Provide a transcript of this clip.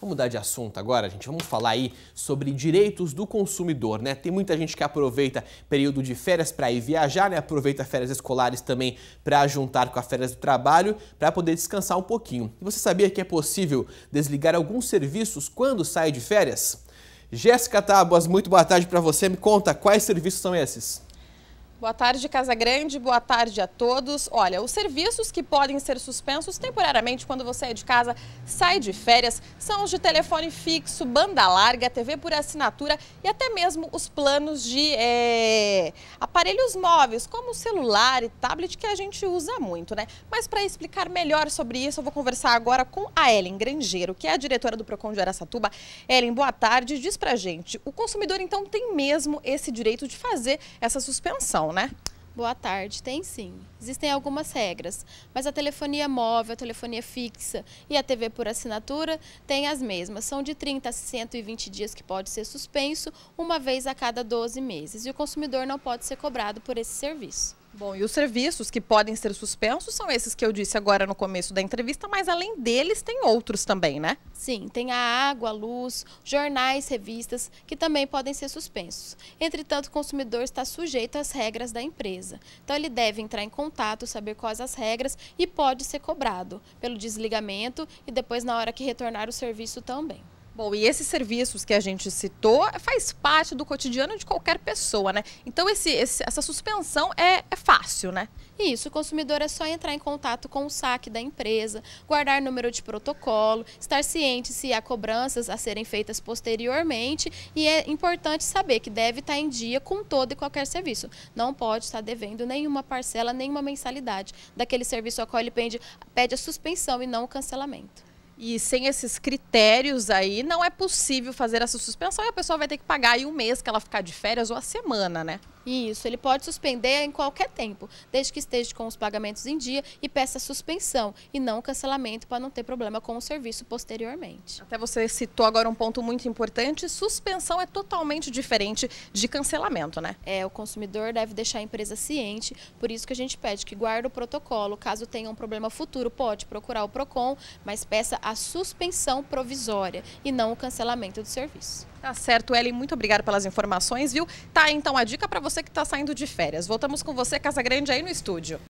Vamos mudar de assunto agora, gente. Vamos falar aí sobre direitos do consumidor, né? Tem muita gente que aproveita período de férias para ir viajar, né? Aproveita férias escolares também para juntar com as férias do trabalho para poder descansar um pouquinho. Você sabia que é possível desligar alguns serviços quando sai de férias? Jéssica Tábuas, muito boa tarde para você. Me conta quais serviços são esses? Boa tarde, Casa Grande. Boa tarde a todos. Olha, os serviços que podem ser suspensos temporariamente quando você é de casa, sai de férias, são os de telefone fixo, banda larga, TV por assinatura e até mesmo os planos de é, aparelhos móveis, como celular e tablet, que a gente usa muito, né? Mas para explicar melhor sobre isso, eu vou conversar agora com a Ellen Grangeiro, que é a diretora do PROCON de Aracatuba. Ellen, boa tarde. Diz pra gente, o consumidor então tem mesmo esse direito de fazer essa suspensão, né? Boa tarde. Tem sim. Existem algumas regras, mas a telefonia móvel, a telefonia fixa e a TV por assinatura têm as mesmas. São de 30 a 120 dias que pode ser suspenso, uma vez a cada 12 meses. E o consumidor não pode ser cobrado por esse serviço. Bom, e os serviços que podem ser suspensos são esses que eu disse agora no começo da entrevista, mas além deles tem outros também, né? Sim, tem a água, a luz, jornais, revistas, que também podem ser suspensos. Entretanto, o consumidor está sujeito às regras da empresa. Então, ele deve entrar em contato, saber quais as regras e pode ser cobrado pelo desligamento e depois, na hora que retornar o serviço, também. Bom, e esses serviços que a gente citou é, faz parte do cotidiano de qualquer pessoa, né? Então esse, esse essa suspensão é, é fácil, né? Isso, o consumidor é só entrar em contato com o saque da empresa, guardar número de protocolo, estar ciente se há cobranças a serem feitas posteriormente e é importante saber que deve estar em dia com todo e qualquer serviço. Não pode estar devendo nenhuma parcela, nenhuma mensalidade daquele serviço a qual ele pede, pede a suspensão e não o cancelamento. E sem esses critérios aí, não é possível fazer essa suspensão e a pessoa vai ter que pagar aí um mês que ela ficar de férias ou a semana, né? Isso, ele pode suspender em qualquer tempo, desde que esteja com os pagamentos em dia e peça suspensão e não cancelamento para não ter problema com o serviço posteriormente. Até você citou agora um ponto muito importante, suspensão é totalmente diferente de cancelamento, né? É, o consumidor deve deixar a empresa ciente, por isso que a gente pede que guarde o protocolo, caso tenha um problema futuro, pode procurar o Procon, mas peça a a suspensão provisória e não o cancelamento do serviço. Tá certo, Ellen, muito obrigada pelas informações, viu? Tá, então a dica para você que está saindo de férias. Voltamos com você, Casa Grande, aí no estúdio.